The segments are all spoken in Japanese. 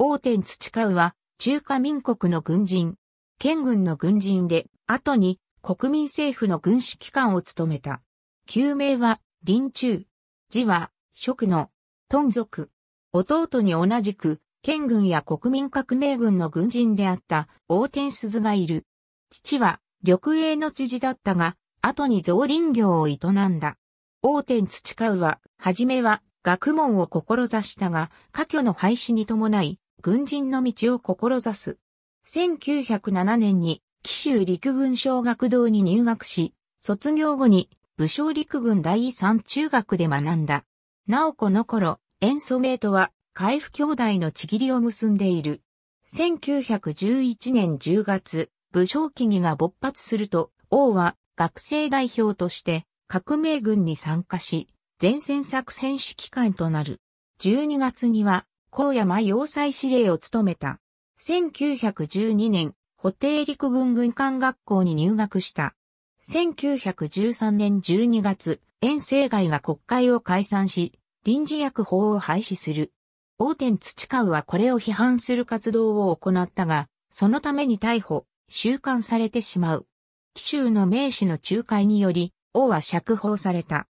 王天土川は、中華民国の軍人、県軍の軍人で、後に国民政府の軍指機関を務めた。旧名は、林中。字は、職の、トン族。弟に同じく、県軍や国民革命軍の軍人であった王天鈴がいる。父は、緑営の知事だったが、後に造林業を営んだ。王天土川は、はじめは、学問を志したが、家挙の廃止に伴い、軍人の道を志す。1907年に紀州陸軍小学堂に入学し、卒業後に武将陸軍第三中学で学んだ。なおこの頃、演奏名とは、海部兄弟のちぎりを結んでいる。1911年10月、武将起義が勃発すると、王は学生代表として革命軍に参加し、前線作戦指揮官となる。12月には高山要塞司令を務めた。1912年、補定陸軍軍艦学校に入学した。1913年12月、遠征外が国会を解散し、臨時役法を廃止する。王天土川はこれを批判する活動を行ったが、そのために逮捕、収監されてしまう。紀州の名士の仲介により、王は釈放された。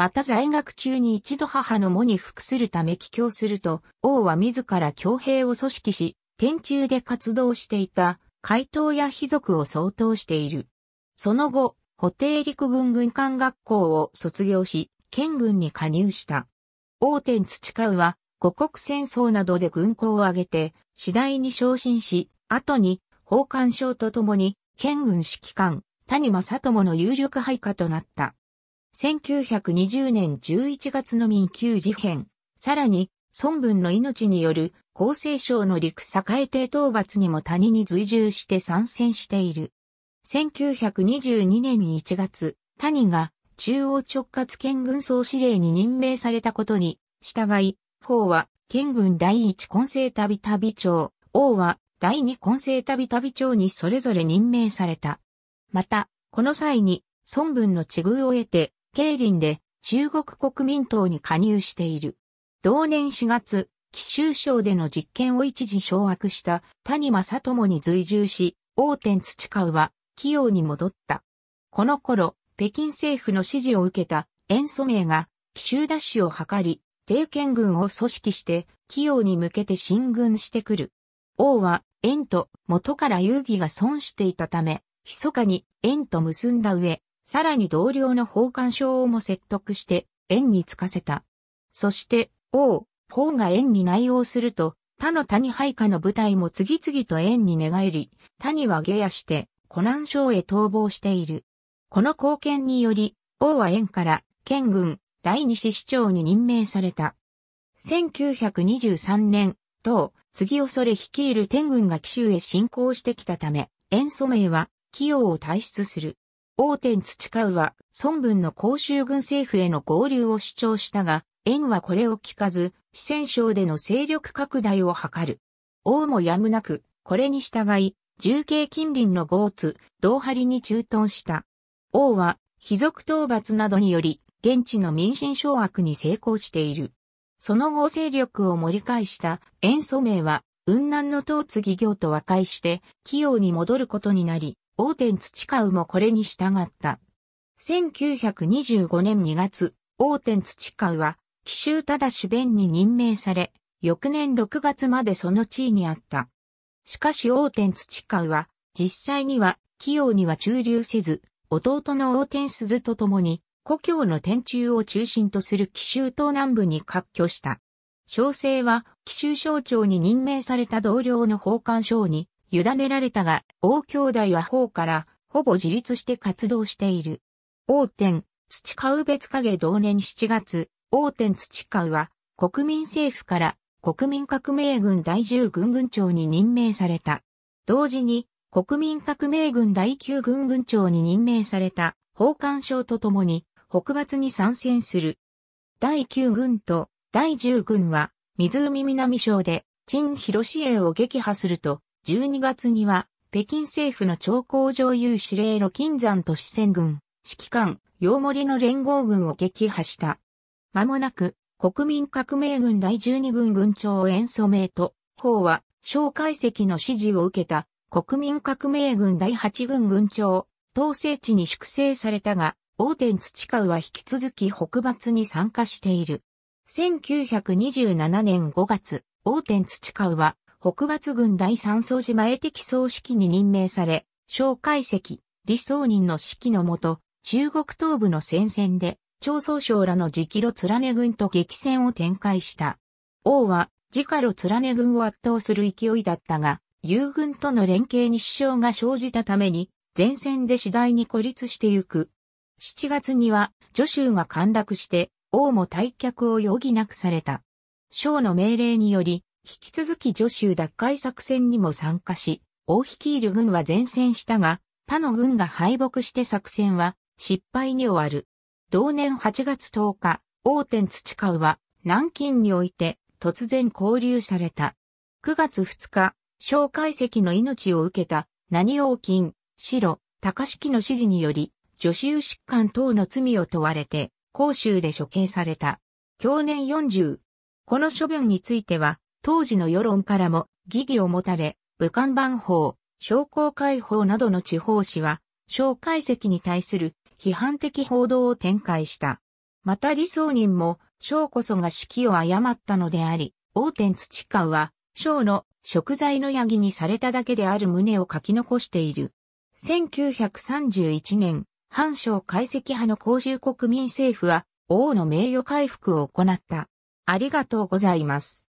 また在学中に一度母の母に服するため帰郷すると、王は自ら強兵を組織し、天中で活動していた、怪盗や卑族を相当している。その後、補定陸軍軍艦学校を卒業し、県軍に加入した。王天培うは、五国戦争などで軍港を挙げて、次第に昇進し、後に、法官省とともに、県軍指揮官、谷正友の有力配下となった。1920年11月の民休事変、さらに、孫文の命による厚生省の陸栄帝討伐にも谷に随従して参戦している。1922年1月、谷が中央直轄県軍総司令に任命されたことに、従い、方は県軍第一混成旅旅長、王は第二混成旅旅長にそれぞれ任命された。また、この際に孫文の地遇を得て、桂林で中国国民党に加入している。同年4月、貴州省での実権を一時掌握した谷正智に随従し、王天土川は器用に戻った。この頃、北京政府の指示を受けた塩素名が奇襲奪取を図り、帝権軍を組織して器用に向けて進軍してくる。王は塩と元から遊戯が損していたため、密かに塩と結んだ上、さらに同僚の法官賞をも説得して、縁につかせた。そして、王、法が縁に内応すると、他の谷配下の部隊も次々と縁に寝返り、谷は下野して、湖南省へ逃亡している。この貢献により、王は縁から、県軍、第二市市長に任命された。1923年、党、次恐れ率いる天軍が紀州へ侵攻してきたため、縁素名は、企用を退出する。王天土川は孫文の甲州軍政府への合流を主張したが、縁はこれを聞かず、四川省での勢力拡大を図る。王もやむなく、これに従い、重慶近隣の豪津、道張に駐屯した。王は、貴族討伐などにより、現地の民心掌握に成功している。その後勢力を盛り返した塩素名は、雲南の東津企業と和解して、器用に戻ることになり、オ天テン土川もこれに従った。1925年2月、オ天テン土川は、奇襲ただ主弁に任命され、翌年6月までその地位にあった。しかしオ天テン土川は、実際には、器用には駐留せず、弟のオ天鈴と共に、故郷の天中を中心とする奇襲東南部に割拠した。小生は、奇襲省庁に任命された同僚の奉還省に、委ねられたが、王兄弟は法からほぼ自立して活動している。王天、土川別影同年7月、王天土川は国民政府から国民革命軍第十軍軍長に任命された。同時に国民革命軍第九軍軍長に任命された法官省とともに北伐に参戦する。第九軍と第十軍は湖南省で陳広志英を撃破すると12月には、北京政府の長江上有司令路金山都市戦軍、指揮官、洋森の連合軍を撃破した。間もなく、国民革命軍第12軍軍長演奏名と、法は、蒋介石の指示を受けた、国民革命軍第8軍軍長、統制地に粛清されたが、王天土川は引き続き北伐に参加している。1927年5月、王天土川は北伐軍第三層島へ的総指揮に任命され、蒋介石、李宗仁の指揮のもと、中国東部の戦線で、張総将らの直路連ね軍と激戦を展開した。王は、直路連ね軍を圧倒する勢いだったが、友軍との連携に支障が生じたために、前線で次第に孤立してゆく。7月には、徐州が陥落して、王も退却を余儀なくされた。将の命令により、引き続き女州奪回作戦にも参加し、引率いる軍は前線したが、他の軍が敗北して作戦は失敗に終わる。同年8月10日、王天土川は南京において突然交流された。9月2日、小介石の命を受けた何王金、白、高式の指示により、女州疾患等の罪を問われて、公衆で処刑された。去年40。この処分については、当時の世論からも疑義を持たれ、武漢番法、商工会法などの地方紙は、蒋介石に対する批判的報道を展開した。また李宗仁も、蒋こそが指揮を誤ったのであり、王天土川は、蒋の食材のヤギにされただけである旨を書き残している。1931年、反蒋解析派の公衆国民政府は、王の名誉回復を行った。ありがとうございます。